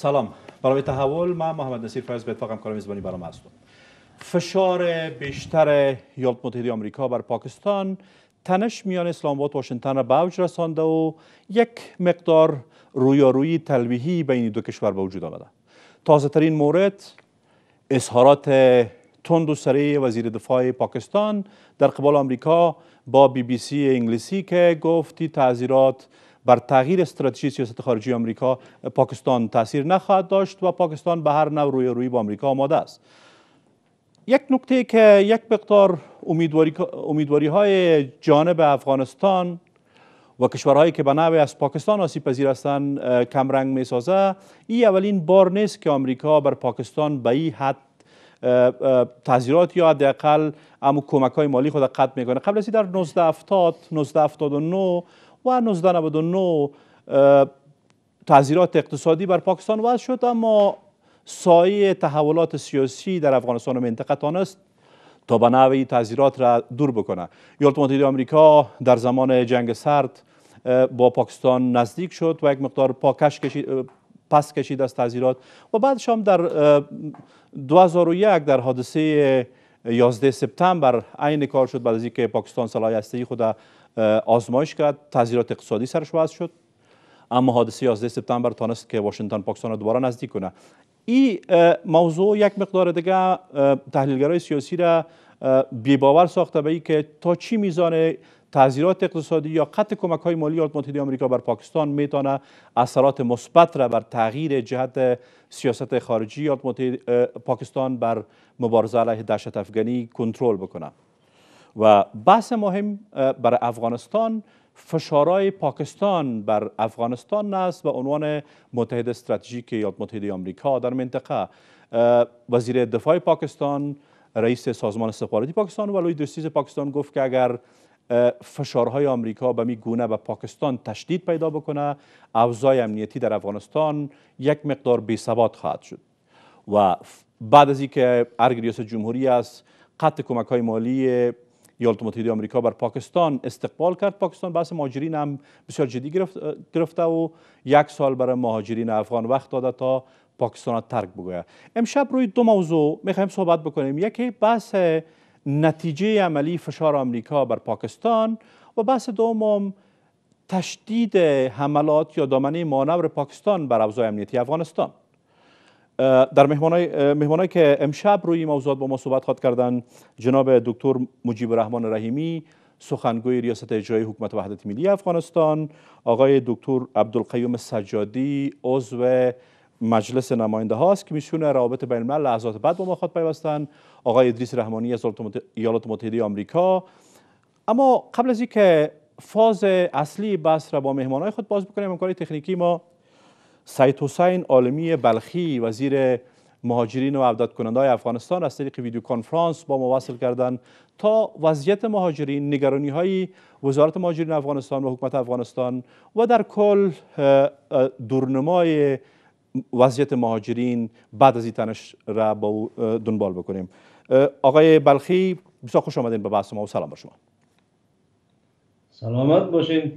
سلام برای تحول من محمد نصیر فیض به اتفاق همکار میزبانی برنامه هستم فشار بیشتر یالت متحده آمریکا بر پاکستان تنش میان اسلام آباد واشنگتن را به اوج رسانده و یک مقدار رویارویی تلویحی بین دو کشور به وجود آمده تازه ترین مورد اظهارات تند و سریع وزیر دفاع پاکستان در قبال آمریکا با بی بی سی انگلیسی که گفتی تعذیرات بر تغییر استراتژی سیاست خارجی آمریکا پاکستان تاثیر نخواهد داشت و پاکستان به هر نوع روی روی با آمریکا آماده است یک نکته که یک مقدار امیدواری, امیدواری های جانب افغانستان و کشورهایی که به نوعی از پاکستان آسیب پذیر هستند کمرنگ می سازه این اولین بار نیست که آمریکا بر پاکستان به این حد تذیرات یا حداقل اما کمک های مالی خود قطع میکنه قبل از در 1970 1979 و 1999 تعذیرات اقتصادی بر پاکستان وضع شد اما سایه تحولات سیاسی در افغانستان و منطقه تانست تا به نوعی تعذیرات را دور بکنه ایالات متحده آمریکا در زمان جنگ سرد با پاکستان نزدیک شد و یک مقدار پاکش کشید پس کشید از تعذیرات و بعدش هم در 2001 در حادثه 11 سپتامبر عین کار شد بعد از اینکه پاکستان صلاحی هستهی خود آزمایش کرد تظیرات اقتصادی سرش وضع شد اما حادثه 11 سپتامبر تانست که واشنگتن پاکستان را دوباره نزدیک کنه این موضوع یک مقدار دیگه تحلیلگرای سیاسی را باور ساخته به که تا چی میزان تظیرات اقتصادی یا قطع کمک های مالی ایالات متحده آمریکا بر پاکستان میتونه اثرات مثبت را بر تغییر جهت سیاست خارجی ایالات پاکستان بر مبارزه علیه دهشت افغانی کنترل بکنه و بحث مهم بر افغانستان فشارهای پاکستان بر افغانستان است و عنوان متحد استراتژیک یا متحد آمریکا در منطقه وزیر دفاع پاکستان رئیس سازمان استخباراتی پاکستان و لوی دوستیز پاکستان گفت که اگر فشارهای آمریکا به می گونه به پاکستان تشدید پیدا بکنه اوضاع امنیتی در افغانستان یک مقدار بی ثبات خواهد شد و بعد از اینکه ارگ ریاست جمهوری است قطع کمک های مالی ایالات متحده آمریکا بر پاکستان استقبال کرد پاکستان بحث مهاجرین هم بسیار جدی گرفت، گرفته و یک سال برای مهاجرین افغان وقت داده تا پاکستان ترک بگوید امشب روی دو موضوع میخوایم صحبت بکنیم یکی بحث نتیجه عملی فشار آمریکا بر پاکستان و بحث دوم تشدید حملات یا دامنه مانور پاکستان بر ابزای امنیتی افغانستان در مهمان که امشب روی موضوعات با ما صحبت خواهد کردن جناب دکتر مجیب رحمان رحیمی سخنگوی ریاست اجرایی حکومت وحدت ملی افغانستان آقای دکتر عبدالقیوم سجادی عضو مجلس نماینده هاست که میشون روابط بین الملل لحظات بعد با ما خواهد پیوستن آقای ادریس رحمانی از ایالات متحده آمریکا اما قبل از اینکه فاز اصلی بحث را با مهمانای خود باز بکنیم تکنیکی ما سید حسین عالمی بلخی وزیر مهاجرین و عبدت کننده های افغانستان از طریق ویدیو کانفرانس با ما وصل کردن تا وضعیت مهاجرین نگرانی های وزارت مهاجرین افغانستان و حکومت افغانستان و در کل دورنمای وضعیت مهاجرین بعد از این تنش را با دنبال بکنیم آقای بلخی بسیار خوش آمدین به بحث ما و سلام بر شما سلامت باشین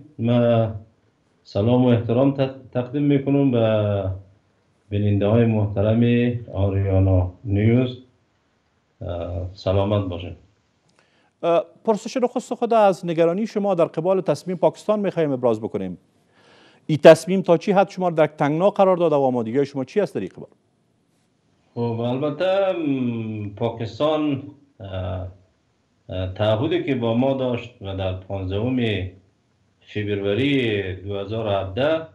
سلام و احترام تقدیم میکنم به بیننده های محترم آریانا نیوز سلامت باشید پرسش نخست خود از نگرانی شما در قبال تصمیم پاکستان خواهیم ابراز بکنیم این تصمیم تا چی حد شما در تنگنا قرار داد و آمادگی شما چی است در این قبال خب البته پاکستان تعهدی که با ما داشت و در 15 فبروری 2017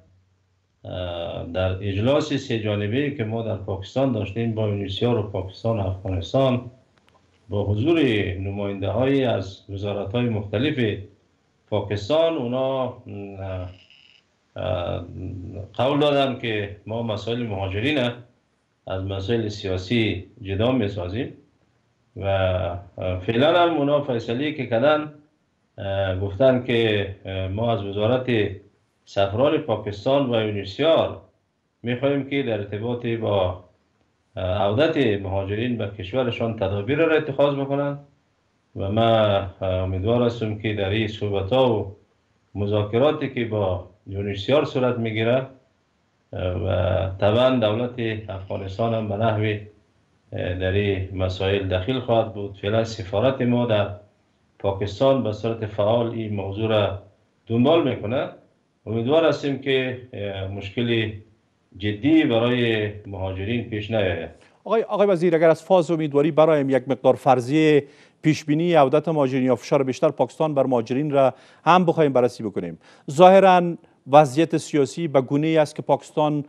در اجلاس سه جانبه که ما در پاکستان داشتیم با یونیسیار و پاکستان و افغانستان با حضور نماینده های از وزارت های مختلف پاکستان اونا قول دادن که ما مسائل مهاجرین از مسائل سیاسی جدا میسازیم و فعلا هم اونا فیصله که کردن گفتن که ما از وزارت سفران پاکستان و یونیسیار خواهیم که در ارتباط با عودت مهاجرین به کشورشان تدابیر را اتخاذ بکنند و ما امیدوار هستم که در این صحبت ها و مذاکراتی که با یونیسیار صورت گیرد و طبعا دولت افغانستان هم به نحوی در این مسائل دخیل خواهد بود فعلا سفارت ما در پاکستان به صورت فعال این موضوع را دنبال میکنه امیدوار هستیم که مشکل جدی برای مهاجرین پیش نیاید آقای, آقای وزیر اگر از فاز امیدواری برایم یک مقدار فرضیه پیش بینی عودت مهاجرین یا فشار بیشتر پاکستان بر مهاجرین را هم بخوایم بررسی بکنیم ظاهرا وضعیت سیاسی به گونه ای است که پاکستان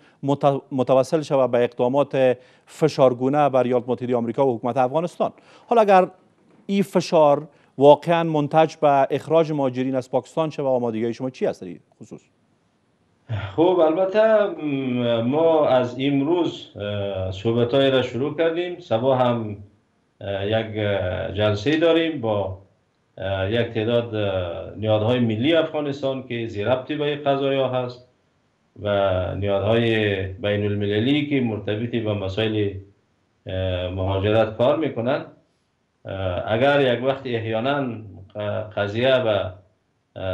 متوسل شود به اقدامات فشارگونه بر ایالات متحده آمریکا و حکومت افغانستان حالا اگر این فشار واقعا منتج به اخراج مهاجرین از پاکستان چه و آمادگی شما چی هست خصوص خب البته ما از امروز صحبت های را شروع کردیم سبا هم یک جلسه داریم با یک تعداد نیادهای ملی افغانستان که ربطی به قضایا هست و نیادهای بین المللی که مرتبط به مسائل مهاجرت کار میکنند اگر یک وقت احیانا قضیه به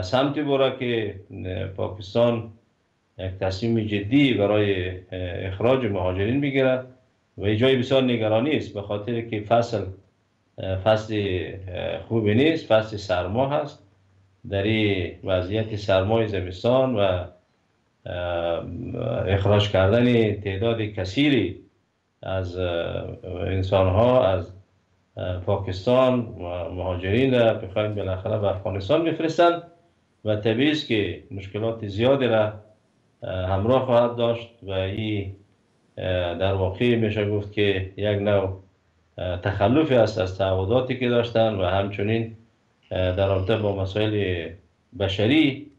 سمتی بره که پاکستان یک تصمیم جدی برای اخراج مهاجرین بگیره و یه جای بسیار نگرانی است به خاطر که فصل فصل خوبی نیست فصل سرما هست در این وضعیت سرمای زمستان و اخراج کردن تعداد کثیری از انسان ها از پاکستان و مهاجرین را بخوایم بالاخره به افغانستان بفرستن و طبیعی است که مشکلات زیادی را همراه خواهد داشت و این در واقع میشه گفت که یک نوع تخلفی است از تعهداتی که داشتن و همچنین در رابطه با مسائل بشری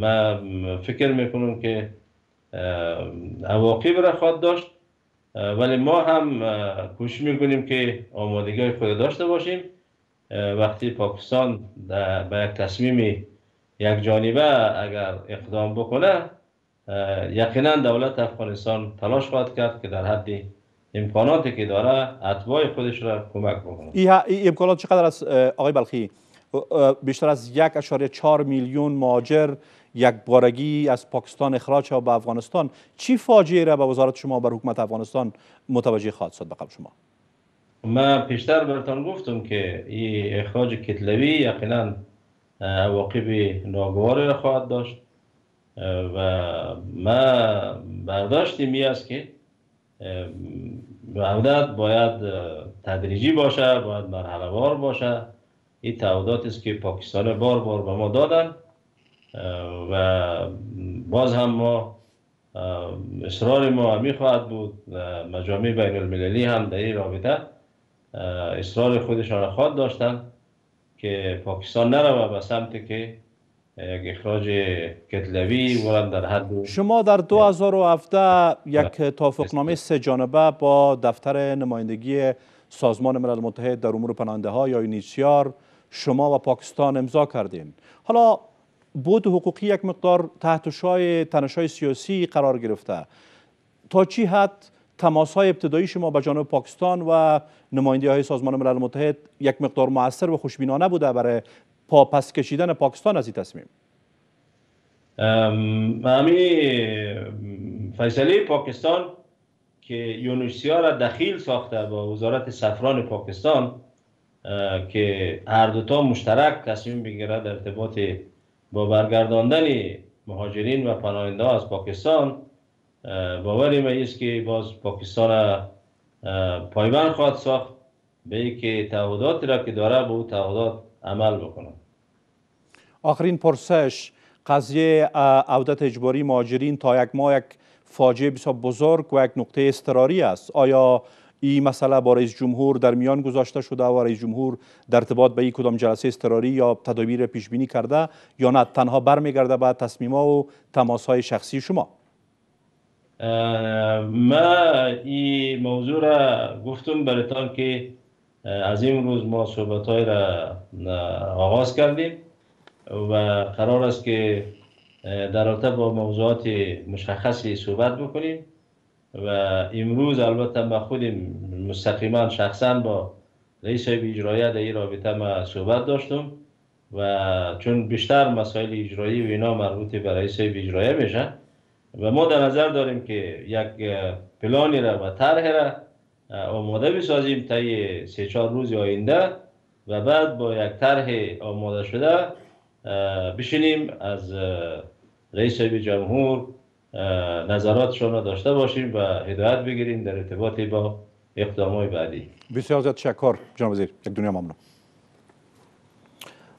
من فکر میکنم که عواقب را خواهد داشت ولی ما هم کوشش میکنیم که آمادگی خود داشته باشیم وقتی پاکستان به یک تصمیم یک جانبه اگر اقدام بکنه یقینا دولت افغانستان تلاش خواهد کرد که در حد امکاناتی که داره اتباع خودش را کمک بکنه این امکانات چقدر است آقای بلخی بیشتر از یک چار میلیون ماجر یک بارگی از پاکستان اخراج شد به افغانستان چی فاجعه را به وزارت شما بر حکومت افغانستان متوجه خواهد شد به شما من پیشتر برتان گفتم که این اخراج کتلوی یقینا عواقب ناگوار خواهد داشت و ما برداشتیم می است که عودت باید تدریجی باشه باید مرحله بار باشه این تعهدات است که پاکستان بار بار به ما دادن و باز هم ما اصرار ما همی خواهد بود مجامع بین المللی هم در این رابطه اصرار خودشان خواهد داشتن که پاکستان نرود به سمت که یک اخراج کتلوی ورن در حد شما در 2017 یک بله. توافقنامه سه جانبه با دفتر نمایندگی سازمان ملل متحد در امور پناهنده ها یا یونیسیار شما و پاکستان امضا کردین حالا بود حقوقی یک مقدار تحت شای تنشای سیاسی قرار گرفته تا چی حد تماس های ابتدایی شما به جانب پاکستان و نماینده های سازمان ملل متحد یک مقدار موثر و خوشبینانه بوده برای پاپس کشیدن پاکستان از این تصمیم امی فیصله پاکستان که یونیسیا را دخیل ساخته با وزارت سفران پاکستان که هر دوتا مشترک تصمیم بگیره در ارتباط با برگرداندن مهاجرین و پناهنده از پاکستان باور ما است که باز پاکستان پایبند خواهد ساخت به که تعهداتی را که داره به او تعهدات عمل بکنه آخرین پرسش قضیه عودت اجباری مهاجرین تا یک ماه یک فاجعه بسیار بزرگ و یک نقطه استراری است آیا این مسئله با رئیس جمهور در میان گذاشته شده و رئیس جمهور در ارتباط به این کدام جلسه استراری یا تدابیر پیش بینی کرده یا نه تنها برمیگرده به ها و های شخصی شما ما این موضوع را گفتم برایتان که از این روز ما صحبت های را آغاز کردیم و قرار است که در رابطه با موضوعات مشخصی صحبت بکنیم و امروز البته ما خود مستقیما شخصا با رئیس اجرایی در این رابطه ما صحبت داشتم و چون بیشتر مسائل اجرایی و اینا مربوط به رئیس اجرایی میشه و ما در نظر داریم که یک پلانی را و طرح را آماده بسازیم تا سه چهار روز آینده و بعد با یک طرح آماده شده بشینیم از رئیس جمهور نظرات شما داشته باشیم و هدایت بگیریم در ارتباط با اقدامات بعدی بسیار زیاد شکر جناب وزیر یک دنیا ممنون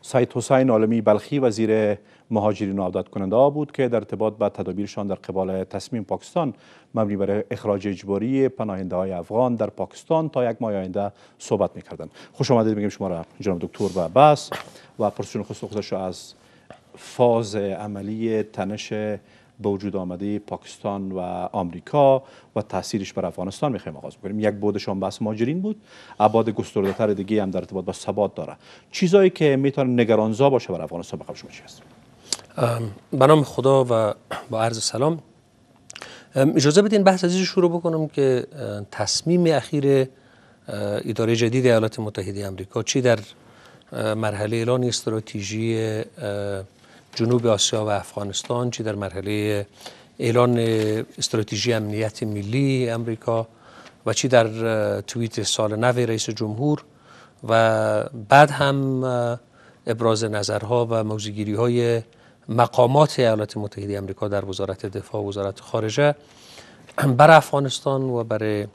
سید حسین عالمی بلخی وزیر مهاجرین و عودت کننده ها بود که در ارتباط با تدابیرشان در قبال تصمیم پاکستان مبنی بر اخراج اجباری پناهنده های افغان در پاکستان تا یک ماه آینده صحبت میکردن خوش آمدید میگم شما را جناب دکتر و بس و پرسشون خود خودش از فاز عملی تنش به وجود آمده پاکستان و آمریکا و تاثیرش بر افغانستان میخوایم آغاز بکنیم یک بودش هم بحث ماجرین بود اباد گسترده تر دیگه هم در ارتباط با ثبات داره چیزایی که میتونه نگرانزا باشه بر افغانستان بخوام شما چی هست به نام خدا و با عرض سلام اجازه بدین بحث ازش شروع بکنم که تصمیم اخیر اداره جدید ایالات متحده آمریکا چی در مرحله اعلان استراتژی جنوب آسیا و افغانستان چی در مرحله اعلان استراتژی امنیت ملی امریکا و چی در توییت سال نو رئیس جمهور و بعد هم ابراز نظرها و موزگیری های مقامات ایالات متحده امریکا در وزارت دفاع و وزارت خارجه بر افغانستان و بر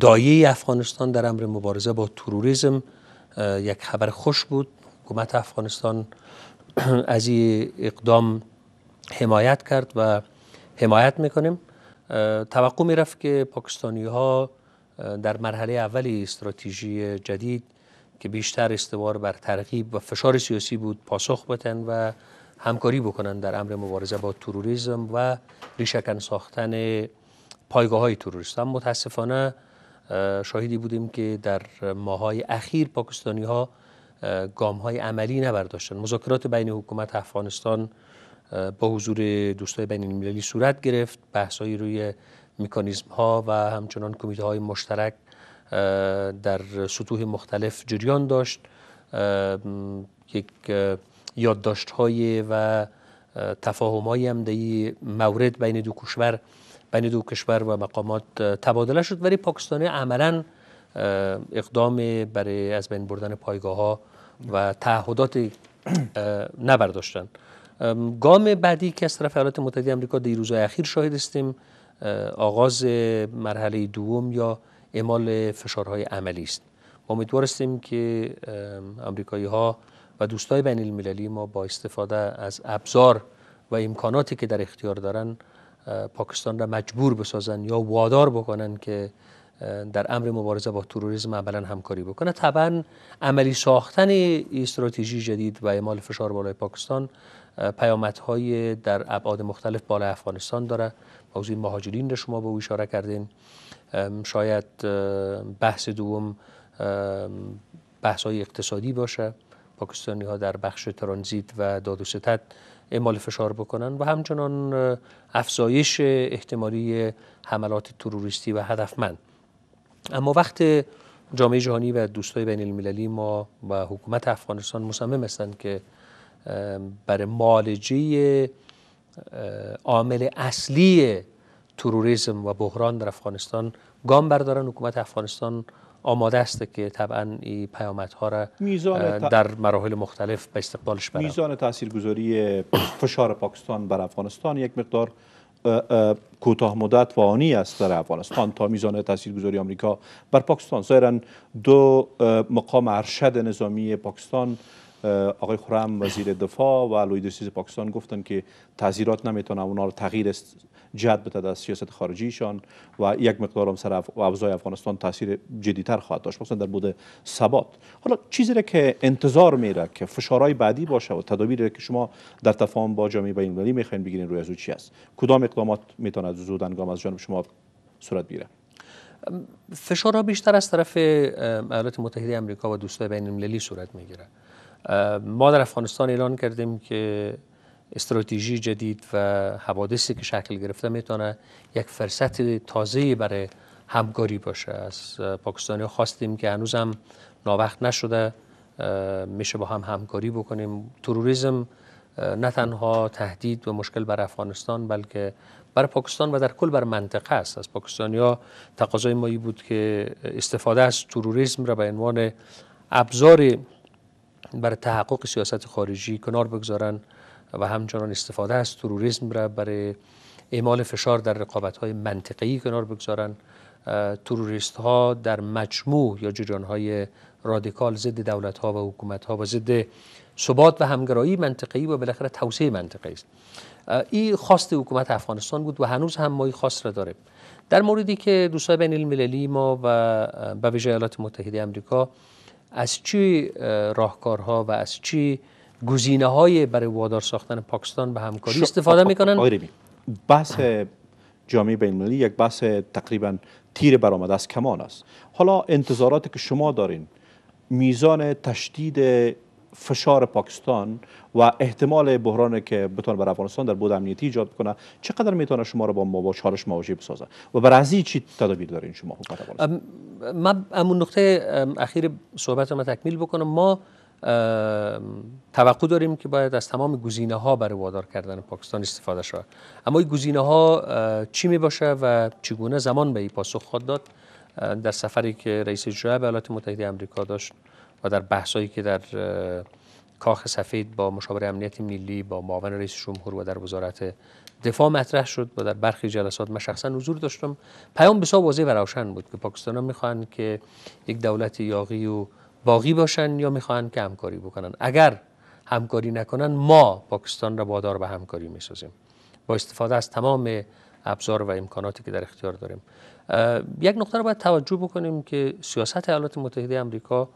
دایه افغانستان در امر مبارزه با تروریزم یک خبر خوش بود حکومت افغانستان از این اقدام حمایت کرد و حمایت میکنیم توقع میرفت که پاکستانی ها در مرحله اول استراتژی جدید که بیشتر استوار بر ترغیب و فشار سیاسی بود پاسخ بدن و همکاری بکنن در امر مبارزه با تروریسم و ریشکن ساختن پایگاه های تروریست متاسفانه شاهدی بودیم که در ماهای اخیر پاکستانی ها گام های عملی نبرداشتن مذاکرات بین حکومت افغانستان با حضور دوستای بین المللی صورت گرفت بحثای روی میکانیزم ها و همچنان کمیته های مشترک در سطوح مختلف جریان داشت یک یادداشت های و تفاهم های در مورد بین دو کشور بین دو کشور و مقامات تبادله شد ولی پاکستانی عملا اقدام برای از بین بردن پایگاه ها و تعهدات نبرداشتن گام بعدی که از طرف ایالات متحده آمریکا در روزهای اخیر شاهد هستیم آغاز مرحله دوم یا اعمال فشارهای عملی است امیدوار هستیم که امریکایی ها و دوستای بین المللی ما با استفاده از ابزار و امکاناتی که در اختیار دارن پاکستان را مجبور بسازن یا وادار بکنن که در امر مبارزه با تروریسم اولا همکاری بکنه طبعا عملی ساختن استراتژی جدید و اعمال فشار بالای پاکستان پیامدهای در ابعاد مختلف بالای افغانستان داره موضوع مهاجرین رو شما به او اشاره کردین شاید بحث دوم بحث اقتصادی باشه پاکستانی ها در بخش ترانزیت و داد و اعمال فشار بکنن و همچنان افزایش احتمالی حملات تروریستی و هدفمند اما وقت جامعه جهانی و دوستای بین المللی ما و حکومت افغانستان مصمم هستند که برای معالجه عامل اصلی تروریسم و بحران در افغانستان گام بردارن حکومت افغانستان آماده است که طبعا این پیامدها را در مراحل مختلف به استقبالش برد میزان تاثیرگذاری فشار پاکستان بر افغانستان یک مقدار کوتاه مدت و آنی است در افغانستان تا میزان تاثیرگذاری آمریکا بر پاکستان ظاهرا دو مقام ارشد نظامی پاکستان آقای خرم وزیر دفاع و دوستیز پاکستان گفتن که تعذیرات نمیتونه اونا رو تغییر جد بتد از سیاست خارجیشان و یک مقدار هم سر افغانستان تاثیر جدیتر خواهد داشت مثلا در بوده ثبات حالا چیزی را که انتظار میره که فشارهای بعدی باشه و را که شما در تفاهم با جامعه بین المللی میخواین بگیرین روی از او چی است کدام اقدامات میتواند زود انگام از جانب شما صورت بگیره فشارها بیشتر از طرف ایالات متحده آمریکا و دوستای بین المللی صورت میگیره ما در افغانستان اعلان کردیم که استراتژی جدید و حوادثی که شکل گرفته میتونه یک فرصت تازه برای همکاری باشه از پاکستانی خواستیم که هنوز هم ناوقت نشده میشه با هم همکاری بکنیم تروریزم نه تنها تهدید و مشکل بر افغانستان بلکه بر پاکستان و در کل بر منطقه است از پاکستانیا تقاضای ما بود که استفاده از تروریسم را به عنوان ابزار بر تحقق سیاست خارجی کنار بگذارن و همچنان استفاده از تروریسم را برای اعمال فشار در رقابت های منطقی کنار بگذارن تروریست ها در مجموع یا جریان های رادیکال ضد دولت ها و حکومت ها و ضد ثبات و همگرایی منطقی و بالاخره توسعه منطقی است این خواست حکومت افغانستان بود و هنوز هم ما این خواست را داریم در موردی که دوستای بین المللی ما و به ویژه ایالات متحده آمریکا از چی راهکارها و از چی گزینه های برای وادار ساختن پاکستان به همکاری استفاده خب، خب، خب، میکنن آقای بحث جامعه المللی یک بحث تقریبا تیر برآمده از کمان است حالا انتظاراتی که شما دارین میزان تشدید فشار پاکستان و احتمال بحران که بتونه بر افغانستان در بود امنیتی ایجاد کنه چقدر میتونه شما رو با با چالش مواجه بسازه و بر از چی تدابیر دارین شما حکومت افغانستان ما نقطه اخیر صحبت رو تکمیل بکنم ما توقع داریم که باید از تمام گزینه ها برای وادار کردن پاکستان استفاده شود اما این گزینه ها چی می باشه و چگونه زمان به این پاسخ خود داد در سفری که رئیس جمهور ایالات متحده آمریکا داشت و در بحثایی که در کاخ سفید با مشاور امنیت ملی با معاون رئیس جمهور و در وزارت دفاع مطرح شد و در برخی جلسات من شخصا حضور داشتم پیام بسیار واضح و روشن بود که پاکستان میخوان که یک دولت یاغی و باقی باشن یا میخوان که همکاری بکنن اگر همکاری نکنن ما پاکستان را وادار به همکاری میسازیم با استفاده از تمام ابزار و امکاناتی که در اختیار داریم یک نقطه رو باید توجه بکنیم که سیاست ایالات متحده آمریکا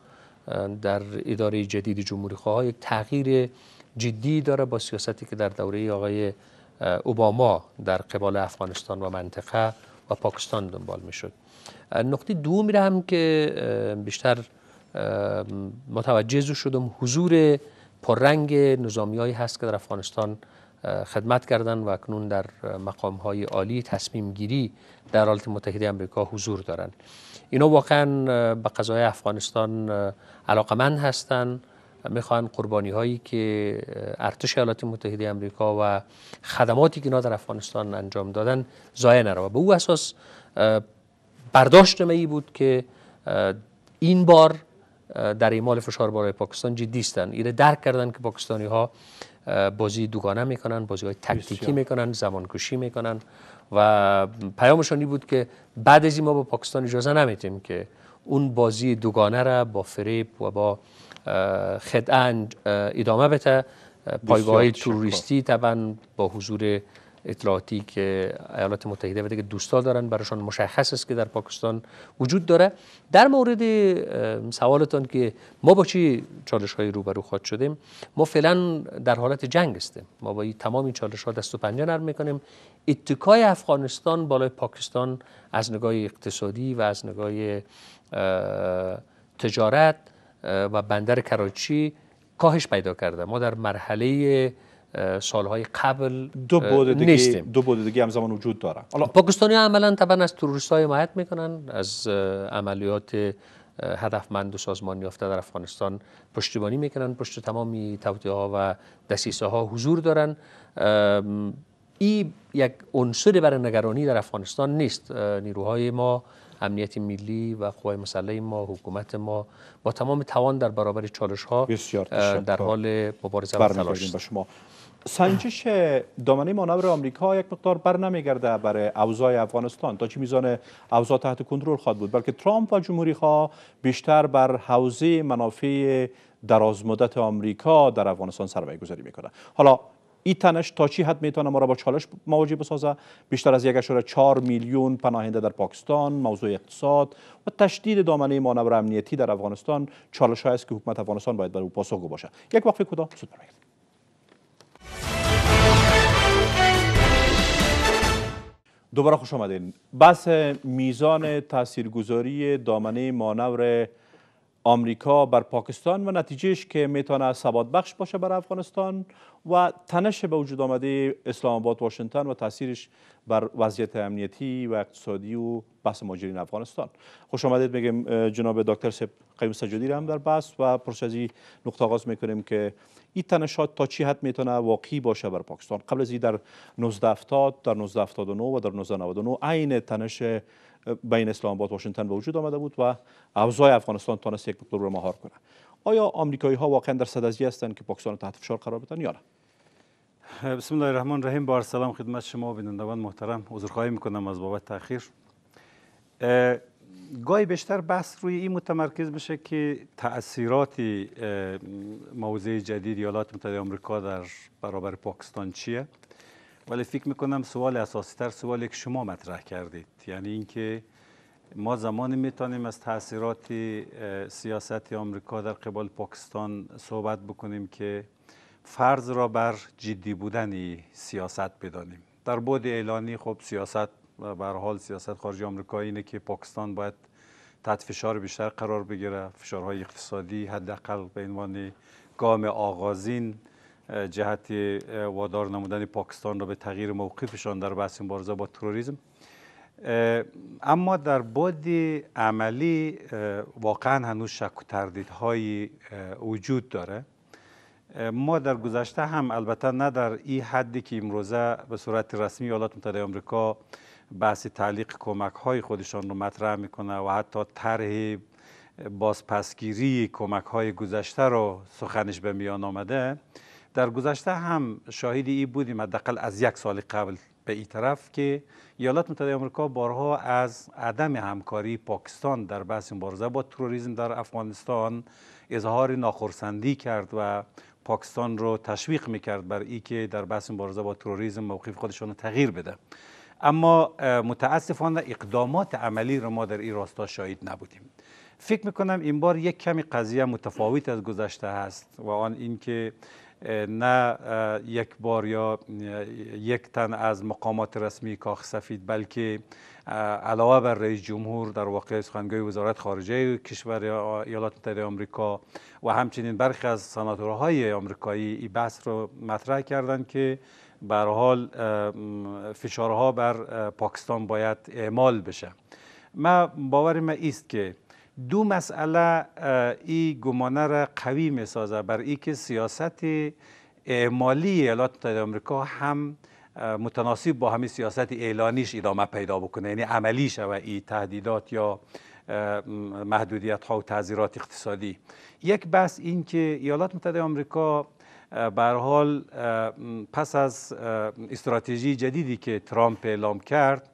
در اداره جدید جمهوری خواه یک تغییر جدی داره با سیاستی که در دوره آقای اوباما در قبال افغانستان و منطقه و پاکستان دنبال شد نقطه دومی را هم که بیشتر متوجه شدم حضور پررنگ نظامی هایی هست که در افغانستان خدمت کردند و اکنون در مقام های عالی تصمیم گیری در حالت متحده آمریکا حضور دارند اینا واقعا به قضای افغانستان علاقمند هستند میخوان قربانی هایی که ارتش ایالات متحده امریکا و خدماتی که اینا در افغانستان انجام دادن ضایع نره به او اساس برداشت ای بود که این بار در اعمال فشار برای پاکستان جدی هستند ایره درک کردن که پاکستانی ها بازی دوگانه میکنن بازی های تکتیکی میکنن زمان کشی میکنن و پیامشان بود که بعد از ما با پاکستان اجازه نمیتیم که اون بازی دوگانه را با فریب و با خدعه ادامه بده پایگاه های توریستی طبعا با حضور اطلاعاتی که ایالات متحده و دیگه دوستا دارن برایشان مشخص است که در پاکستان وجود داره در مورد سوالتان که ما با چی چالش های روبرو خواد شدیم ما فعلا در حالت جنگ هستیم ما با تمام این چالش ها دست و پنجه نرم میکنیم اتکای افغانستان بالای پاکستان از نگاه اقتصادی و از نگاه تجارت و بندر کراچی کاهش پیدا کرده ما در مرحله سالهای قبل دو بوده دیگه نیستیم. دو بوده دیگه زمان وجود داره حالا پاکستانی عملا طبعا از تروریست های حمایت میکنن از عملیات هدفمند و سازمان یافته در افغانستان پشتیبانی میکنن پشت تمامی توطئه ها و دسیسه ها حضور دارن این یک عنصر برای نگرانی در افغانستان نیست نیروهای ما امنیت ملی و قوای مسلح ما حکومت ما با تمام توان در برابر چالش ها در حال مبارزه و تلاش شما سنجش دامنه مانور آمریکا یک مقدار بر نمیگرده برای اوضاع افغانستان تا چی میزان اوضاع تحت کنترل خواهد بود بلکه ترامپ و جمهوری خواه بیشتر بر حوزه منافع درازمدت امریکا آمریکا در افغانستان سرمایه گذاری میکنه حالا این تنش تا چی حد میتونه ما را با چالش مواجه بسازه بیشتر از 4 میلیون پناهنده در پاکستان موضوع اقتصاد و تشدید دامنه مانور امنیتی در افغانستان چالش است که حکومت افغانستان باید بر او پاسخگو باشه یک وقفه کوتاه سود دوباره خوش آمدین بحث میزان تاثیرگذاری دامنه مانور آمریکا بر پاکستان و نتیجهش که میتونه ثبات بخش باشه بر افغانستان و تنش به وجود آمده اسلام آباد واشنگتن و تاثیرش بر وضعیت امنیتی و اقتصادی و بحث ماجرین افغانستان خوش آمدید میگم جناب دکتر سب قیم سجادی هم در بحث و پرش از این نقطه آغاز میکنیم که این تنشات تا چی حد میتونه واقعی باشه بر پاکستان قبل از این در 1970 در 1979 و در 1999 عین تنش بین اسلام آباد واشنگتن به وجود آمده بود و اوضاع افغانستان تانست یک مقدار رو مهار کنه آیا آمریکایی ها واقعا در صدازی هستند که پاکستان تحت فشار قرار بدن یا نه بسم الله الرحمن الرحیم با سلام خدمت شما بینندگان محترم عذرخواهی میکنم از بابت تاخیر گاهی بیشتر بحث روی این متمرکز میشه که تاثیرات موضع جدید ایالات متحده آمریکا در برابر پاکستان چیه ولی فکر میکنم سوال اساسی تر سوالی که شما مطرح کردید یعنی اینکه ما زمانی میتونیم از تاثیرات سیاست آمریکا در قبال پاکستان صحبت بکنیم که فرض را بر جدی بودن سیاست بدانیم در بود اعلانی خب سیاست بر حال سیاست خارجی آمریکا اینه که پاکستان باید تحت فشار بیشتر قرار بگیره فشارهای اقتصادی حداقل به عنوان گام آغازین جهت وادار نمودن پاکستان را به تغییر موقفشان در بحث مبارزه با تروریسم اما در بعد عملی واقعا هنوز شک و تردیدهای وجود داره ما در گذشته هم البته نه در این حدی که امروزه به صورت رسمی ایالات متحده آمریکا بحث تعلیق کمک های خودشان رو مطرح میکنه و حتی طرح بازپسگیری کمک های گذشته رو سخنش به میان آمده در گذشته هم شاهد ای بودیم حداقل از یک سال قبل به این طرف که ایالات متحده آمریکا بارها از عدم همکاری پاکستان در بحث مبارزه با تروریسم در افغانستان اظهار ناخرسندی کرد و پاکستان رو تشویق میکرد بر ای که در بحث مبارزه با تروریسم موقف خودشان رو تغییر بده اما متاسفانه اقدامات عملی رو ما در این راستا شاهد نبودیم فکر میکنم این بار یک کمی قضیه متفاوت از گذشته هست و آن اینکه نه یک بار یا یک تن از مقامات رسمی کاخ سفید بلکه علاوه بر رئیس جمهور در واقع سخنگوی وزارت خارجه کشور ایالات متحده آمریکا و همچنین برخی از سناتورهای آمریکایی این بحث رو مطرح کردند که به حال فشارها بر پاکستان باید اعمال بشه ما باور ما است که دو مسئله ای گمانه را قوی می سازه بر ای که سیاست مالی ایالات متحده آمریکا هم متناسب با همین سیاست اعلانیش ادامه پیدا بکنه یعنی عملی شود این تهدیدات یا محدودیت ها و تعذیرات اقتصادی یک بس این که ایالات متحده آمریکا بر حال پس از استراتژی جدیدی که ترامپ اعلام کرد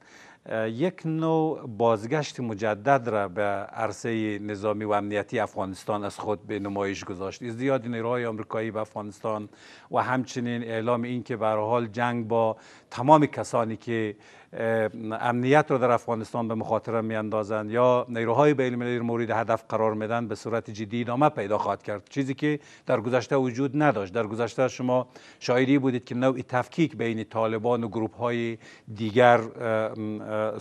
یک نوع بازگشت مجدد را به عرصه نظامی و امنیتی افغانستان از خود به نمایش گذاشت ازدیاد نیروهای آمریکایی به افغانستان و همچنین اعلام این که حال جنگ با تمام کسانی که امنیت رو در افغانستان به مخاطره میاندازند یا نیروهای بین المللی مورد هدف قرار میدن به صورت جدی ادامه پیدا خواهد کرد چیزی که در گذشته وجود نداشت در گذشته شما شاهدی بودید که نوعی تفکیک بین طالبان و گروپ های دیگر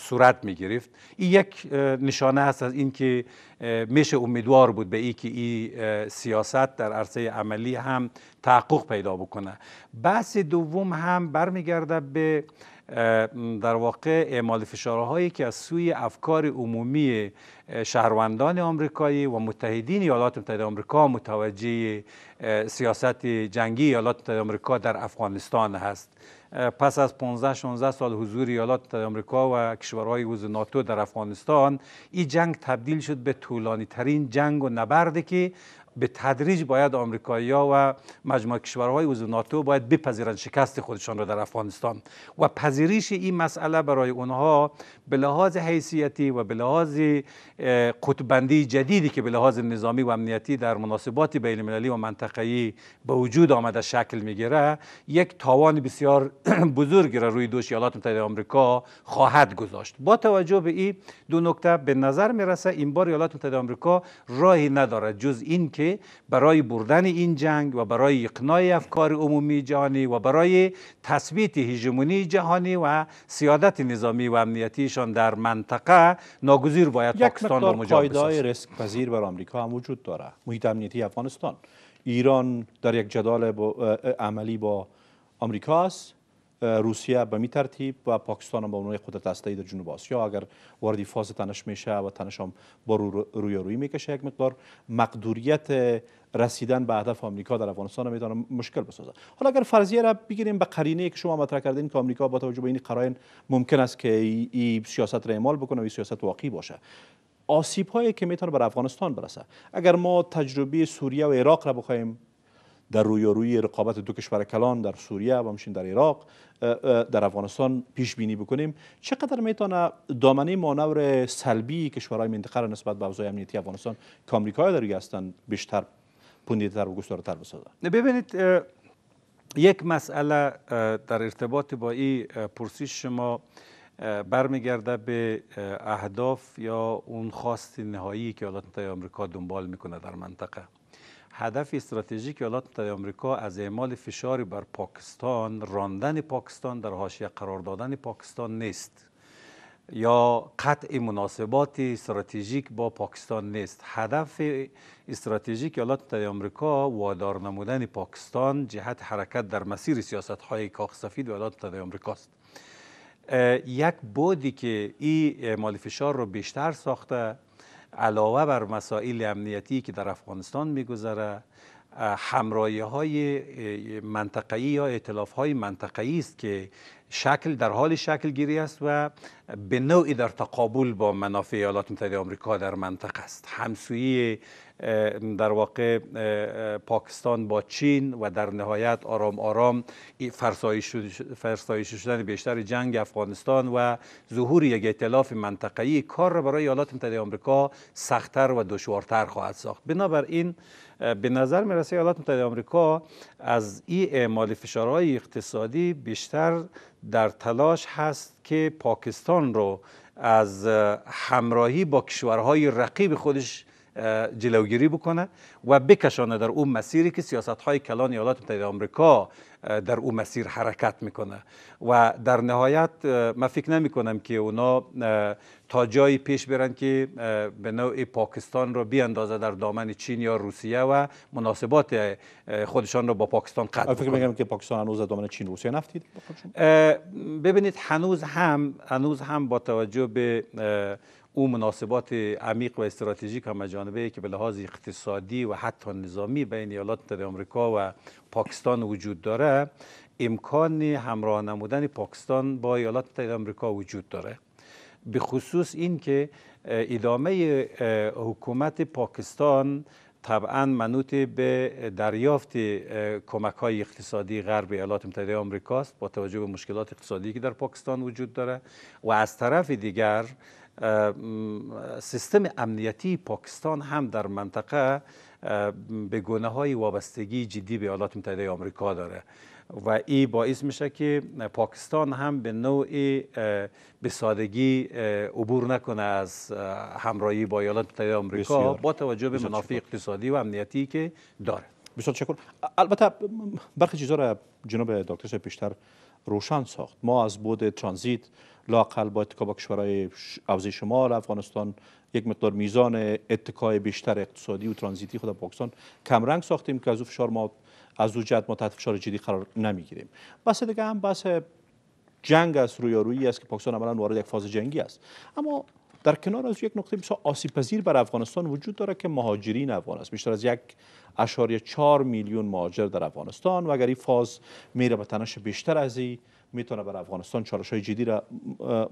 صورت می گرفت این یک نشانه است از اینکه میشه امیدوار بود به ای این سیاست در عرصه عملی هم تحقق پیدا بکنه بحث دوم هم برمیگرده به در واقع اعمال فشارهایی که از سوی افکار عمومی شهروندان آمریکایی و متحدین ایالات متحده آمریکا متوجه سیاست جنگی ایالات متحده آمریکا در افغانستان هست پس از 15 16 سال حضور ایالات متحده آمریکا و کشورهای عضو ناتو در افغانستان این جنگ تبدیل شد به طولانی ترین جنگ و نبردی که به تدریج باید آمریکایی‌ها و مجموعه کشورهای عضو ناتو باید بپذیرند شکست خودشان را در افغانستان و پذیریش این مسئله برای اونها به لحاظ حیثیتی و به لحاظ قطبندی جدیدی که به لحاظ نظامی و امنیتی در مناسبات بین المللی و منطقه‌ای به وجود آمده شکل میگیره یک تاوان بسیار بزرگی را روی دوش ایالات متحده آمریکا خواهد گذاشت با توجه به این دو نکته به نظر می‌رسد این بار ایالات متحده آمریکا راهی ندارد جز این که برای بردن این جنگ و برای اقناع افکار عمومی جهانی و برای تثبیت هژمونی جهانی و سیادت نظامی و امنیتیشان در منطقه ناگزیر باید پاکستان را مجاب بسازد ریسک پذیر بر آمریکا هم وجود داره محیط امنیتی افغانستان ایران در یک جدال عملی با امریکا روسیه به می ترتیب و پاکستان به عنوان قدرت هسته در جنوب آسیا اگر وارد فاز تنش میشه و تنش هم با رو روی روی میکشه یک مقدار مقدوریت رسیدن به هدف آمریکا در افغانستان میتونه مشکل بسازه حالا اگر فرضیه را بگیریم به قرینه که شما مطرح کردین که آمریکا با توجه به این قرائن ممکن است که این سیاست را اعمال بکنه و سیاست واقعی باشه آسیب هایی که میتونه بر افغانستان برسه اگر ما تجربه سوریه و عراق را بخوایم در روی روی رقابت دو کشور کلان در سوریه و همچنین در عراق در افغانستان پیش بینی بکنیم چقدر میتونه دامنه مانور سلبی کشورهای منطقه را نسبت به اوضاع امنیتی افغانستان که آمریکا در هستند بیشتر تر و تر بسازه ببینید یک مسئله در ارتباط با این پرسش شما برمیگرده به اهداف یا اون خواست نهایی که ایالات متحده آمریکا دنبال میکنه در منطقه هدف استراتژیک ایالات متحده آمریکا از اعمال فشار بر پاکستان راندن پاکستان در حاشیه قرار دادن پاکستان نیست یا قطع مناسبات استراتژیک با پاکستان نیست هدف استراتژیک ایالات متحده آمریکا وادار نمودن پاکستان جهت حرکت در مسیر سیاست های کاخ سفید و ایالات متحده آمریکا است یک بودی که این اعمال فشار رو بیشتر ساخته علاوه بر مسائل امنیتی که در افغانستان میگذره همراهی های منطقی یا اطلاف های منطقی است که شکل در حال شکل گیری است و به نوعی در تقابل با منافع ایالات متحده آمریکا در منطقه است همسویی در واقع پاکستان با چین و در نهایت آرام آرام فرسایش شدن بیشتر جنگ افغانستان و ظهور یک ائتلاف منطقه‌ای کار را برای ایالات متحده آمریکا سختتر و دشوارتر خواهد ساخت بنابراین به نظر میرسه ایالات متحده آمریکا از این اعمال فشارهای اقتصادی بیشتر در تلاش هست که پاکستان رو از همراهی با کشورهای رقیب خودش جلوگیری بکنه و بکشانه در اون مسیری که سیاست های کلان ایالات متحده آمریکا در اون مسیر حرکت میکنه و در نهایت من فکر نمی کنم که اونا تا جایی پیش برن که به نوع پاکستان رو بیاندازه در دامن چین یا روسیه و مناسبات خودشان رو با پاکستان قطع فکر میگم که پاکستان هنوز در دامن چین روسیه نفتید ببینید هنوز هم هنوز هم با توجه به او مناسبات عمیق و استراتژیک هم جانبه که به لحاظ اقتصادی و حتی نظامی بین ایالات متحده آمریکا و پاکستان وجود داره امکان همراه نمودن پاکستان با ایالات متحده آمریکا وجود داره به خصوص این که ادامه حکومت پاکستان طبعا منوط به دریافت کمک های اقتصادی غرب ایالات متحده آمریکا است با توجه به مشکلات اقتصادی که در پاکستان وجود داره و از طرف دیگر سیستم امنیتی پاکستان هم در منطقه به گونه های وابستگی جدی به ایالات متحده آمریکا داره و این باعث میشه که پاکستان هم به نوعی به سادگی عبور نکنه از همراهی با ایالات متحده آمریکا با توجه به منافع اقتصادی و امنیتی که داره بسیار تشکر البته برخی چیزها را جناب دکتر پیشتر بیشتر روشن ساخت ما از بود ترانزیت لاقل با اتکا با کشورهای حوزه شمال افغانستان یک مقدار میزان اتکای بیشتر اقتصادی و ترانزیتی خود پاکستان کمرنگ ساختیم که از او فشار ما از او جد ما تحت فشار جدی قرار گیریم بس دیگه هم بس جنگ است رویارویی است که پاکستان عملا وارد یک فاز جنگی است اما در کنار از یک نقطه بسیار آسیب پذیر بر افغانستان وجود داره که مهاجرین افغان است بیشتر از یک اشاره چهار میلیون مهاجر در افغانستان و اگر این فاز میره به تنش بیشتر از این میتونه بر افغانستان چالش های جدی را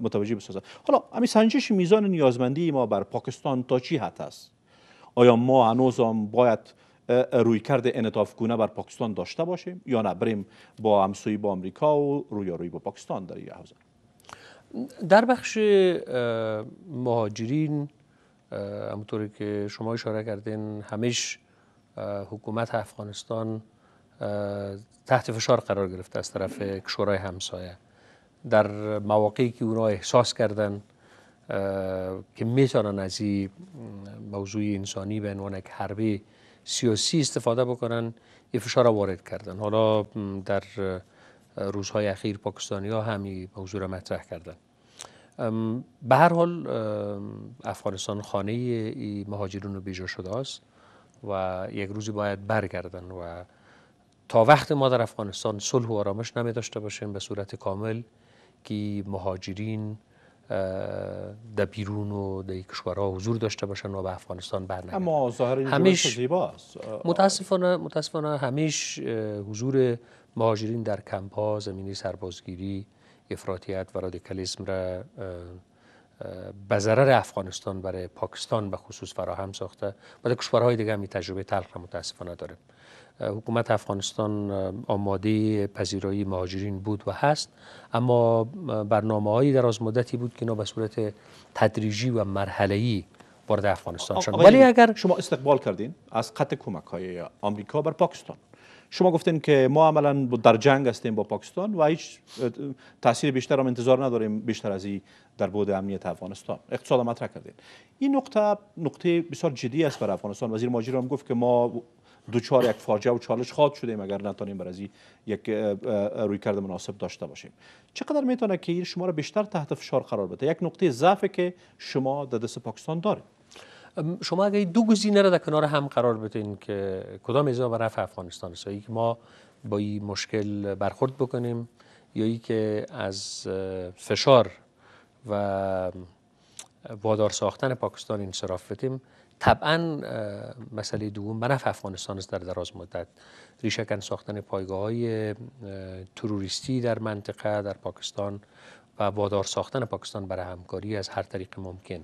متوجه بسازد حالا همین سنجش میزان نیازمندی ما بر پاکستان تا چی حد است آیا ما هنوز هم باید روی کرده انطاف گونه بر پاکستان داشته باشیم یا نه بریم با همسویی با آمریکا و روی با پاکستان در این حوزه در بخش مهاجرین همونطوری که شما اشاره کردین همیش حکومت افغانستان تحت فشار قرار گرفته از طرف کشورهای همسایه در مواقعی که اونا احساس کردن که میتونن از این موضوع انسانی به عنوان یک حربه سیاسی استفاده بکنن این فشار وارد کردن حالا در روزهای اخیر پاکستانی ها همی حضور مطرح کردن به هر حال افغانستان خانه ای مهاجرون بیجا شده است و یک روزی باید برگردن و تا وقت ما در افغانستان صلح و آرامش نمی داشته باشیم به صورت کامل که مهاجرین در بیرون و در کشورها حضور داشته باشن و به افغانستان بر اما ظاهر همیش متاسفانه متاسفانه همیش حضور مهاجرین در کمپ ها سربازگیری افراطیت و رادیکالیسم را به ضرر افغانستان برای پاکستان به خصوص فراهم ساخته و در کشورهای دیگه هم تجربه تلخ را متاسفانه داره حکومت افغانستان آماده پذیرایی مهاجرین بود و هست اما برنامه هایی در از مدتی بود که اینا به صورت تدریجی و مرحله‌ای وارد افغانستان شد ولی اگر شما استقبال کردین از قطع کمک های آمریکا بر پاکستان شما گفتین که ما عملا در جنگ هستیم با پاکستان و هیچ تاثیر بیشتر هم انتظار نداریم بیشتر از این در بود امنیت افغانستان اقتصاد مطرح کردین این نقطه نقطه بسیار جدی است برای افغانستان وزیر ماجرا هم گفت که ما دو چهار یک فاجعه و چالش خواد شدیم اگر نتونیم بر از یک روی کرد مناسب داشته باشیم چقدر میتونه که این شما را بیشتر تحت فشار قرار بده یک نقطه ضعفی که شما در دست پاکستان دارید شما اگه دو گزینه را در کنار هم قرار بدین که کدام اجازه و رفع افغانستان است که ما با این مشکل برخورد بکنیم یا ای که از فشار و وادار ساختن پاکستان انصراف بدیم طبعا مسئله دوم نفع افغانستان است در دراز مدت ریشکن ساختن پایگاه های تروریستی در منطقه در پاکستان و وادار ساختن پاکستان برای همکاری از هر طریق ممکن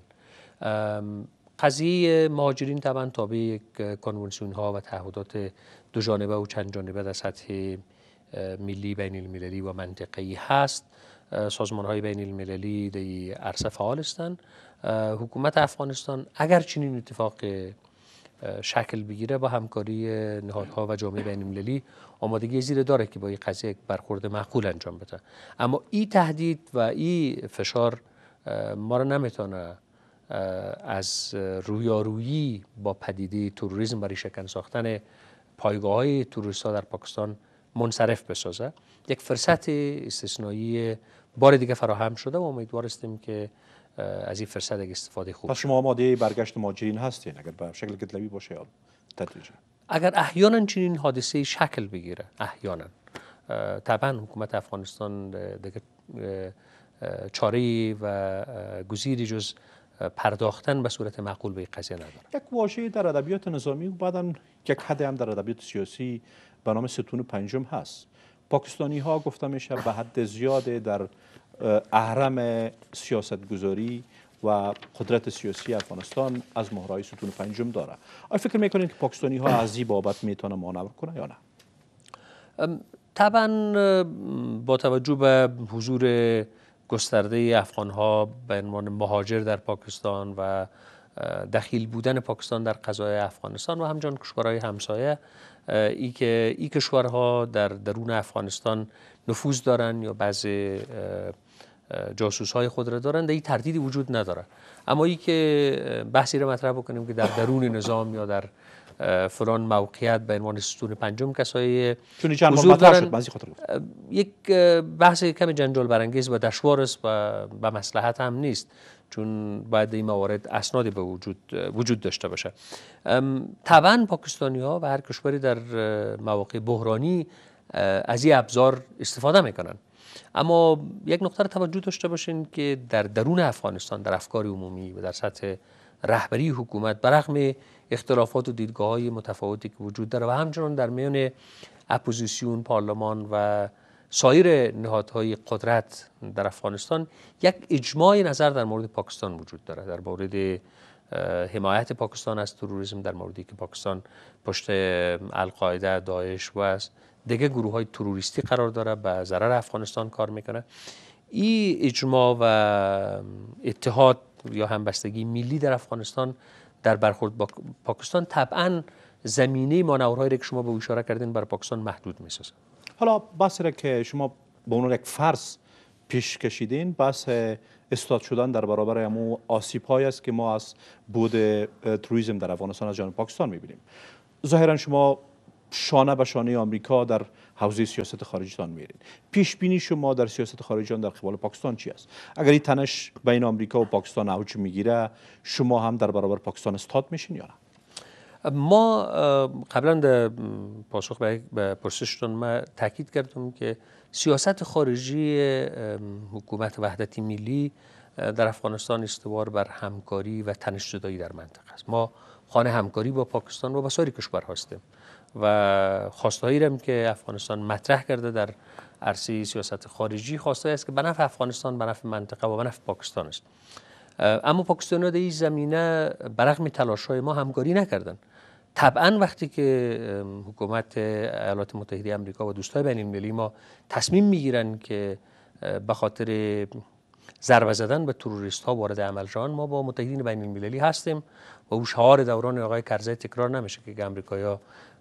قضیه مهاجرین طبعا تابع کنونسیون ها و تعهدات دو جانبه و چند جانبه در سطح ملی بین المللی و منطقی هست سازمان های بین المللی در عرصه فعال هستند حکومت افغانستان اگر چنین اتفاق شکل بگیره با همکاری نهادها و جامعه بین المللی آمادگی زیر داره که با این قضیه برخورد معقول انجام بده اما این تهدید و این فشار ما را نمیتونه از رویارویی با پدیده توریسم برای شکن ساختن پایگاه های تروریست ها در پاکستان منصرف بسازه یک فرصت استثنایی بار دیگه فراهم شده و امیدوار هستیم که از این فرصت استفاده خوب پس شما آماده برگشت ماجرین هستین اگر به شکل گدلوی باشه یا تدریجه اگر احیانا چنین حادثه شکل بگیره احیانا طبعا حکومت افغانستان دیگه چاره و گزیری جز پرداختن به صورت معقول به قضیه نداره یک واژه در ادبیات نظامی و بعدا یک حد هم در ادبیات سیاسی به نام ستون پنجم هست پاکستانی ها گفته میشه به حد زیاد در اهرم سیاست گذاری و قدرت سیاسی افغانستان از مهرای ستون پنجم داره آیا فکر میکنید که پاکستانی ها از این بابت میتونه مانور کنه یا نه طبعا با توجه به حضور گسترده افغان ها به عنوان مهاجر در پاکستان و دخیل بودن پاکستان در قضای افغانستان و همچنان کشورهای همسایه ای که ای کشورها در درون افغانستان نفوذ دارن یا بعض جاسوس های خود را دارند این تردیدی وجود نداره اما ای که بحثی را مطرح بکنیم که در درون نظام یا در فران موقعیت به عنوان ستون پنجم کسایی چون چند مطرح شد خاطر یک بحث کم جنجال برانگیز و دشوار است و به مصلحت هم نیست چون باید این موارد اسنادی به وجود وجود داشته باشه طبعا پاکستانی ها و هر کشوری در مواقع بحرانی از این ابزار استفاده میکنن اما یک نقطه را توجه داشته باشین که در درون افغانستان در افکار عمومی و در سطح رهبری حکومت برغم اختلافات و دیدگاه های متفاوتی که وجود داره و همچنان در میان اپوزیسیون پارلمان و سایر نهادهای قدرت در افغانستان یک اجماع نظر در مورد پاکستان وجود داره در مورد حمایت پاکستان از تروریسم در موردی که پاکستان پشت القاعده داعش و از دیگه گروه های تروریستی قرار داره به ضرر افغانستان کار میکنه این اجماع و اتحاد یا همبستگی ملی در افغانستان در برخورد با پاکستان طبعا زمینه مانورهایی که شما به اشاره کردین بر پاکستان محدود میسازه حالا را که شما به عنوان یک فرض پیش کشیدین بس استاد شدن در برابر امو آسیب هایی است که ما از بود تروریسم در افغانستان از جانب پاکستان میبینیم ظاهرا شما شانه به شانه آمریکا در حوزه سیاست خارجیتان میرین پیش بینی شما در سیاست خارجیان در قبال پاکستان چی است اگر این تنش بین آمریکا و پاکستان اوج میگیره شما هم در برابر پاکستان استاد میشین یا نه ما قبلا در پاسخ به پرسشتون ما تاکید کردم که سیاست خارجی حکومت وحدتی ملی در افغانستان استوار بر همکاری و تنش زدایی در منطقه است ما خانه همکاری با پاکستان و با کشور هستیم و خواستهایی هم که افغانستان مطرح کرده در عرصه سیاست خارجی خواسته است که به افغانستان به نفع منطقه و به نفع پاکستان است اما پاکستان ها در این زمینه برغم تلاش های ما همکاری نکردند. طبعا وقتی که حکومت ایالات متحده آمریکا و دوستای بین المللی ما تصمیم میگیرن که به خاطر ضربه زدن به تروریست ها وارد عمل جان ما با متحدین بین المللی هستیم و او شعار دوران آقای کرزی تکرار نمیشه که آمریکایا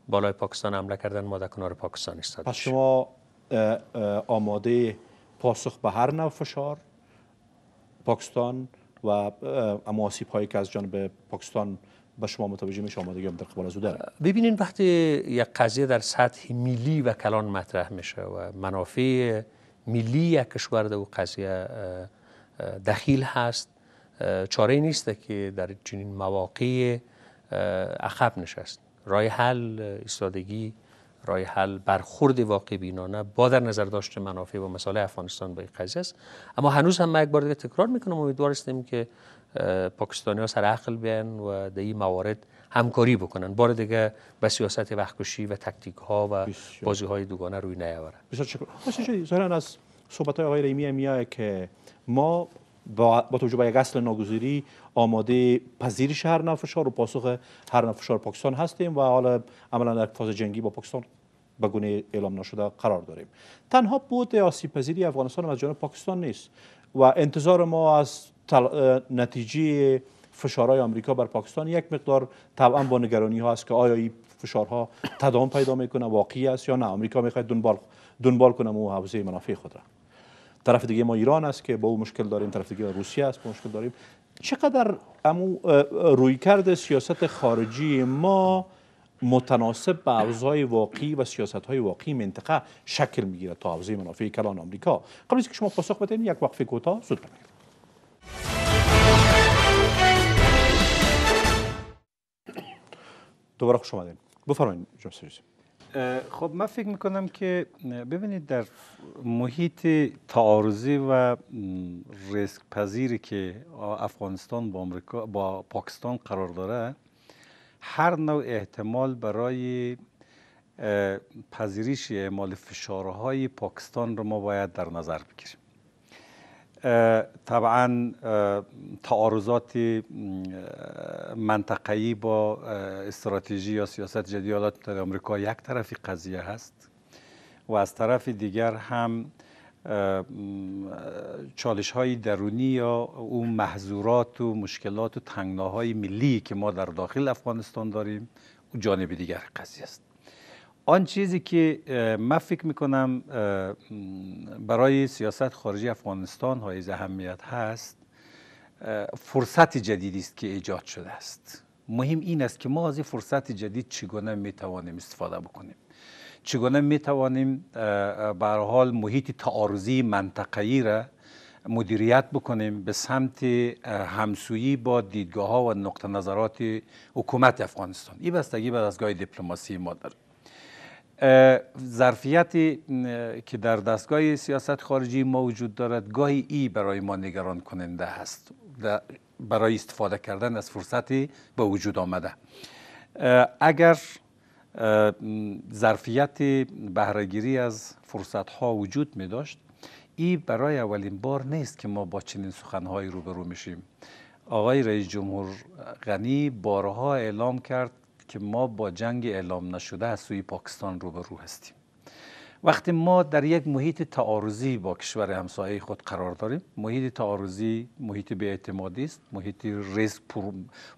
بالای پاکستان حمله کردن ما در کنار پاکستان است. پس شما آماده پاسخ به هر نوع فشار پاکستان و اما هایی که از جانب پاکستان به شما متوجه میشه آمادگی هم در قبال از ببینین وقتی یک قضیه در سطح ملی و کلان مطرح میشه و منافع ملی یک کشور در قضیه دخیل هست چاره نیست که در چنین مواقع عقب نشست رای حل استادگی، رای حل برخورد واقع بینانه با در نظر داشت منافع و مسائل افغانستان با این قضیه است اما هنوز هم یک بار دیگه تکرار میکنم امیدوار هستیم که پاکستانی ها سر عقل بیان و در این موارد همکاری بکنن بار دیگه به سیاست وقتکشی و تکتیک ها و بازی های دوگانه روی نیاورن بسیار شکر از صحبت های آقای ریمی که ما با, توجه به یک اصل ناگزیری آماده پذیرش هر نو فشار و پاسخ هر نو فشار پاکستان هستیم و حالا عملا در فاز جنگی با پاکستان به گونه اعلام نشده قرار داریم تنها بود آسیب پذیری افغانستان از جانب پاکستان نیست و انتظار ما از تل... نتیجه فشارهای آمریکا بر پاکستان یک مقدار طبعا با نگرانی ها است که آیا این فشارها تداوم پیدا میکنه واقعی است یا نه آمریکا میخواد دنبال دنبال کنه و حوزه منافع خود را طرف دیگه ما ایران است که با او مشکل داریم طرف دیگه روسیه است با مشکل داریم چقدر امو روی کرده سیاست خارجی ما متناسب به حوضهای واقعی و سیاست های واقعی منطقه شکل میگیره تا حوزه منافع کلان آمریکا قبل از که شما پاسخ بدین یک وقفه کوتاه سود بگیرید دوباره خوش آمدین بفرمایید جناب خب من فکر میکنم که ببینید در محیط تعارضی و ریسک پذیری که افغانستان با, با پاکستان قرار داره هر نوع احتمال برای پذیرش اعمال فشارهای پاکستان رو ما باید در نظر بگیریم طبعا تعارضات منطقه‌ای با استراتژی یا سیاست جدید ایالات متحده آمریکا یک طرفی قضیه هست و از طرف دیگر هم چالش های درونی یا اون محضورات و مشکلات و تنگناهای ملی که ما در داخل افغانستان داریم جانب دیگر قضیه است آن چیزی که من فکر میکنم برای سیاست خارجی افغانستان های اهمیت هست فرصت جدیدی است که ایجاد شده است مهم این است که ما از این فرصت جدید چگونه میتوانیم استفاده بکنیم چگونه میتوانیم به حال محیط تعارضی منطقه‌ای را مدیریت بکنیم به سمت همسویی با دیدگاه ها و نقطه نظرات حکومت افغانستان این بستگی به دستگاه دیپلماسی ما داره ظرفیتی که در دستگاه سیاست خارجی ما وجود دارد گاهی ای برای ما نگران کننده هست برای استفاده کردن از فرصتی به وجود آمده اگر ظرفیت بهرهگیری از فرصت ها وجود می داشت ای برای اولین بار نیست که ما با چنین سخنهایی روبرو میشیم آقای رئیس جمهور غنی بارها اعلام کرد که ما با جنگ اعلام نشده از سوی پاکستان روبرو هستیم وقتی ما در یک محیط تعارضی با کشور همسایه خود قرار داریم محیط تعارضی محیط بی‌اعتمادی است محیط ریسک پر,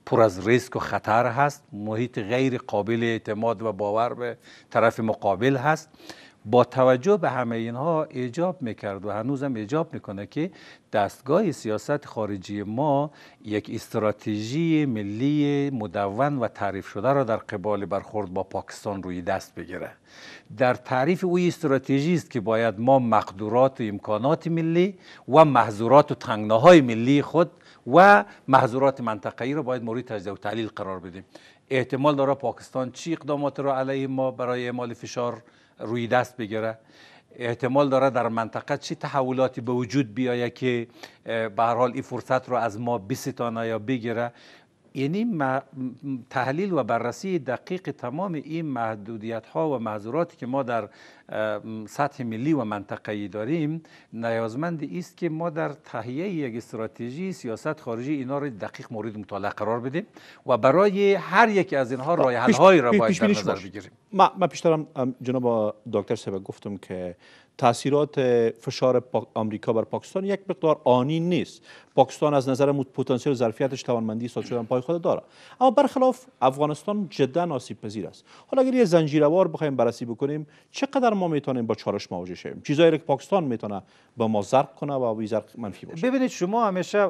پر, از ریسک و خطر هست محیط غیر قابل اعتماد و باور به طرف مقابل هست با توجه به همه اینها ایجاب میکرد و هنوزم ایجاب میکنه که دستگاه سیاست خارجی ما یک استراتژی ملی مدون و تعریف شده را در قبال برخورد با پاکستان روی دست بگیره در تعریف او استراتژی است که باید ما مقدورات و امکانات ملی و محظورات و تنگناهای ملی خود و محظورات ای را باید مورد تجزیه و تحلیل قرار بدیم احتمال داره پاکستان چی اقدامات را علیه ما برای اعمال فشار روی دست بگیره احتمال داره در منطقه چه تحولاتی به وجود بیایه که به هر حال این فرصت رو از ما بیستانه یا بگیره یعنی تحلیل و بررسی دقیق تمام این محدودیت ها و محضوراتی که ما در سطح ملی و منطقه‌ای داریم نیازمند است که ما در تهیه یک استراتژی سیاست خارجی اینا رو دقیق مورد مطالعه قرار بدیم و برای هر یک از اینها خب، راه حل را باید در نظر بگیریم ما من پیشترم جناب دکتر سبا گفتم که تاثیرات فشار آمریکا بر پاکستان یک مقدار آنی نیست پاکستان از نظر پتانسیل ظرفیتش توانمندی ساز شدن پای خود داره اما برخلاف افغانستان جدا آسیب پذیر است حالا اگر یه زنجیروار بخوایم بررسی بکنیم چقدر ما میتونیم با چارش مواجه شیم چیزایی که پاکستان میتونه با ما زرق کنه و وی زرق منفی باشه ببینید شما همیشه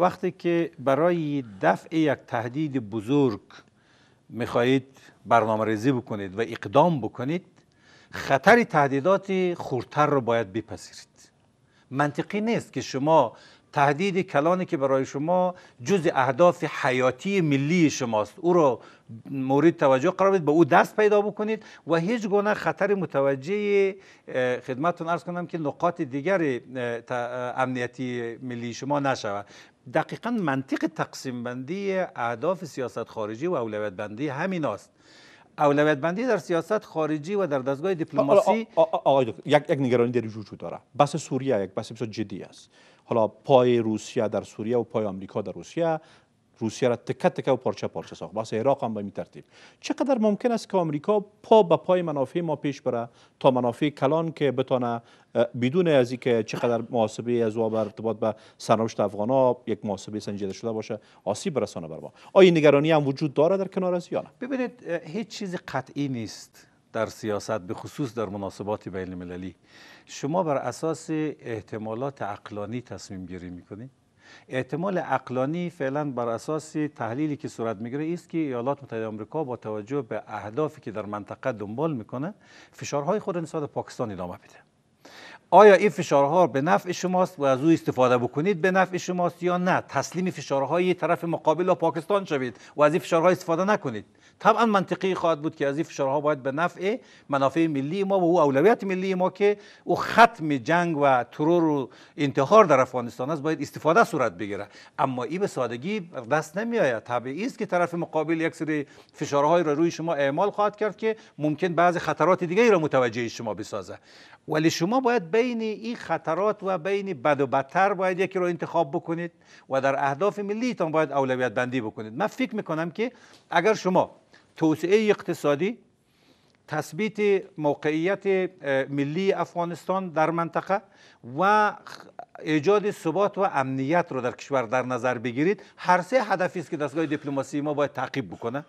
وقتی که برای دفع یک تهدید بزرگ میخواهید برنامه ریزی بکنید و اقدام بکنید خطر تهدیدات خورتر رو باید بپذیرید منطقی نیست که شما تهدید کلانی که برای شما جز اهداف حیاتی ملی شماست او را مورد توجه قرار بدید به او دست پیدا بکنید و هیچ گونه خطر متوجه خدمتون عرض کنم که نقاط دیگر امنیتی ملی شما نشود دقیقا منطق تقسیم بندی اهداف سیاست خارجی و اولویت بندی همین است اولویت بندی در سیاست خارجی و در دستگاه دیپلماسی آقای یک یک نگرانی در وجود داره بس سوریه یک بس جدی است حالا پای روسیه در سوریه و پای آمریکا در روسیه روسیه را تک تک و پارچه پارچه ساخت بس عراق هم به می ترتیب چقدر ممکن است که آمریکا پا به پای منافع ما پیش بره تا منافع کلان که بتانه بدون از اینکه چقدر محاسبه از او ارتباط به سرنوشت ها یک محاسبه سنجیده شده باشه آسیب برسانه بر ما آیا نگرانی هم وجود داره در کنار از یا نه ببینید هیچ چیز قطعی نیست در سیاست به خصوص در مناسبات بین المللی شما بر اساس احتمالات عقلانی تصمیم گیری میکنید احتمال عقلانی فعلا بر اساس تحلیلی که صورت میگیره است که ایالات متحده آمریکا با توجه به اهدافی که در منطقه دنبال میکنه فشارهای خود نسبت پاکستان ادامه بده آیا این فشارها به نفع شماست و از او استفاده بکنید به نفع شماست یا نه تسلیم فشارهای طرف مقابل و پاکستان شوید و از این فشارها استفاده نکنید طبعا منطقی خواهد بود که از این فشارها باید به نفع منافع ملی ما و او اولویت ملی ما که او ختم جنگ و ترور و انتحار در افغانستان است باید استفاده صورت بگیره اما این به سادگی دست نمی آید طبیعی است که طرف مقابل یک سری فشارهای را روی شما اعمال خواهد کرد که ممکن بعضی خطرات دیگری را متوجه شما بسازه ولی شما باید بین این خطرات و بین بد و بدتر باید یکی را انتخاب بکنید و در اهداف ملیتان باید اولویت بندی بکنید من فکر کنم که اگر شما توسعه اقتصادی تثبیت موقعیت ملی افغانستان در منطقه و ایجاد ثبات و امنیت رو در کشور در نظر بگیرید هر سه هدفی است که دستگاه دیپلماسی ما باید تعقیب بکنه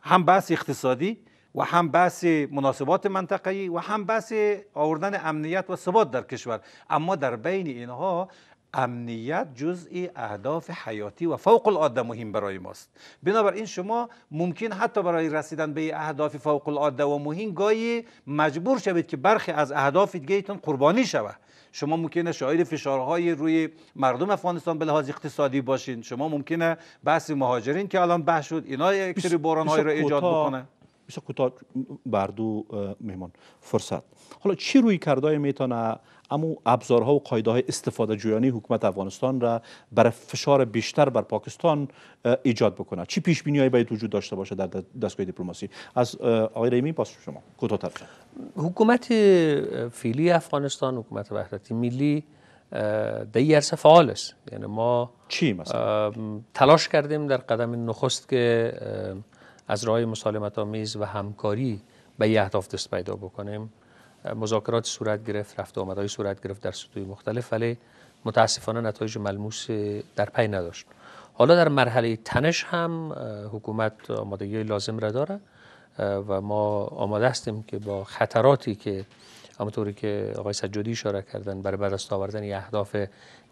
هم بحث اقتصادی و هم بحث مناسبات منطقه‌ای و هم بحث آوردن امنیت و ثبات در کشور اما در بین اینها امنیت جزئی اهداف حیاتی و فوق العاده مهم برای ماست بنابراین شما ممکن حتی برای رسیدن به اهداف فوق العاده و مهم گاهی مجبور شوید که برخی از اهداف دیگهتان قربانی شود شما ممکنه شاهد فشارهای روی مردم افغانستان به لحاظ اقتصادی باشین شما ممکنه بحث مهاجرین که الان بحث شد اینا یک سری بارانهایی را ایجاد بکنه بسیار کوتاه بردو مهمان فرصت حالا چی روی کردای میتونه اما ابزارها و قایده های استفاده جویانی حکومت افغانستان را برای فشار بیشتر بر پاکستان ایجاد بکنه چی پیش بینی باید وجود داشته باشه در دستگاه دیپلماسی از آقای ریمی پاس شما کوتاه‌تر حکومت فعلی افغانستان حکومت وحدتی ملی در این عرصه فعال است یعنی ما چی مثلا؟ تلاش کردیم در قدم نخست که از راه مسالمت آمیز و همکاری به یه اهداف دست پیدا بکنیم مذاکرات صورت گرفت رفت آمدهای صورت گرفت در سطوح مختلف ولی متاسفانه نتایج ملموس در پی نداشت حالا در مرحله تنش هم حکومت آمادگی لازم را داره و ما آماده هستیم که با خطراتی که همونطوری که آقای سجادی اشاره کردن برای بر آوردن آوردن اهداف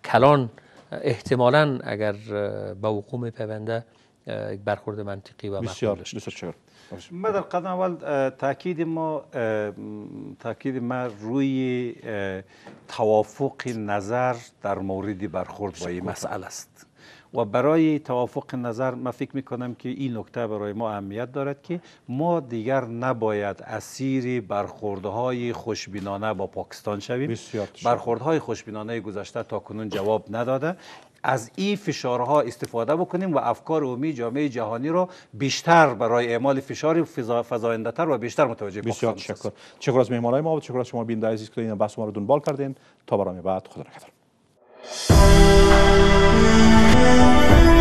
کلان احتمالا اگر به حکومت پیونده برخورد منطقی و معقول ما در قدم اول تاکید ما تاکید ما روی توافق نظر در مورد برخورد با این مسئله است و برای توافق نظر من فکر می که این نکته برای ما اهمیت دارد که ما دیگر نباید اسیر برخوردهای خوشبینانه با پاکستان شویم برخوردهای خوشبینانه گذشته تا کنون جواب نداده از این فشارها استفاده بکنیم و افکار عمومی جامعه جهانی را بیشتر برای اعمال فشار فضاینده تر و بیشتر متوجه بسیار تشکر از مهمانای ما و چکر از شما بینده عزیز که این بحث ما رو دنبال کردین تا برنامه بعد خدا نگهدار